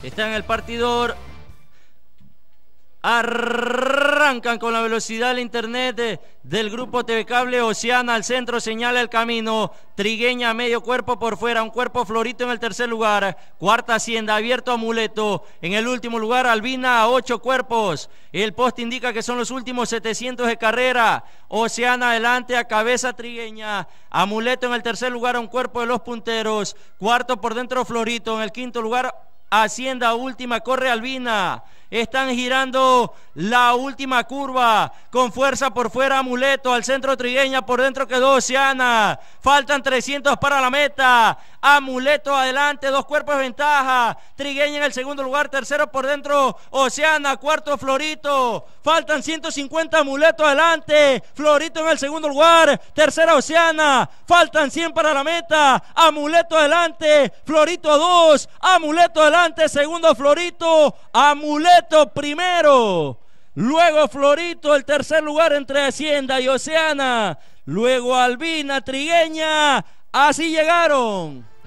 Está en el partidor. Arrancan con la velocidad del internet del grupo TV Cable Oceana al centro, señala el camino. Trigueña medio cuerpo por fuera, un cuerpo florito en el tercer lugar. Cuarta hacienda, abierto amuleto. En el último lugar, Albina a ocho cuerpos. El post indica que son los últimos 700 de carrera. Oceana adelante a cabeza trigueña. Amuleto en el tercer lugar, un cuerpo de los punteros. Cuarto por dentro, florito. En el quinto lugar, Hacienda Última, corre Albina. Están girando la última curva con fuerza por fuera Amuleto al centro Trigueña, por dentro quedó Oceana. Faltan 300 para la meta. Amuleto adelante, dos cuerpos de ventaja. Trigueña en el segundo lugar, tercero por dentro Oceana, cuarto Florito. Faltan 150 Amuleto adelante. Florito en el segundo lugar, tercera Oceana. Faltan 100 para la meta. Amuleto adelante, Florito dos Amuleto adelante, segundo Florito, Amuleto primero. Luego Florito, el tercer lugar entre Hacienda y Oceana. Luego Albina, Trigueña. Así llegaron.